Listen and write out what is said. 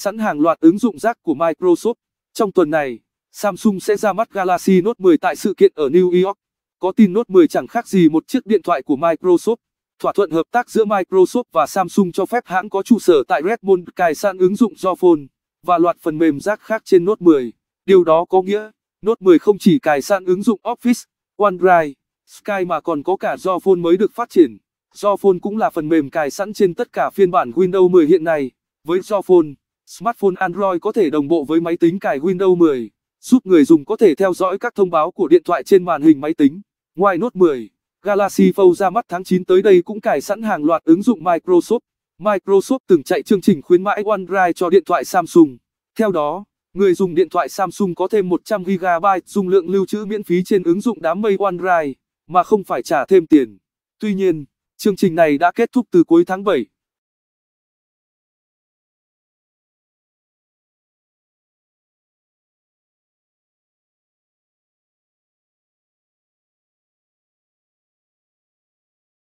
sẵn hàng loạt ứng dụng rác của Microsoft. Trong tuần này, Samsung sẽ ra mắt Galaxy Note 10 tại sự kiện ở New York. Có tin Note 10 chẳng khác gì một chiếc điện thoại của Microsoft. Thỏa thuận hợp tác giữa Microsoft và Samsung cho phép hãng có trụ sở tại Redmond cài sẵn ứng dụng Yophone và loạt phần mềm rác khác trên Note 10. Điều đó có nghĩa, Note 10 không chỉ cài sẵn ứng dụng Office, OneDrive, Sky mà còn có cả Yophone mới được phát triển. Yophone cũng là phần mềm cài sẵn trên tất cả phiên bản Windows 10 hiện nay. Với Yophone, Smartphone Android có thể đồng bộ với máy tính cài Windows 10, giúp người dùng có thể theo dõi các thông báo của điện thoại trên màn hình máy tính. Ngoài Note 10, Galaxy Fold ra mắt tháng 9 tới đây cũng cài sẵn hàng loạt ứng dụng Microsoft. Microsoft từng chạy chương trình khuyến mãi OneDrive cho điện thoại Samsung. Theo đó, người dùng điện thoại Samsung có thêm 100GB dung lượng lưu trữ miễn phí trên ứng dụng đám mây OneDrive, mà không phải trả thêm tiền. Tuy nhiên, chương trình này đã kết thúc từ cuối tháng 7.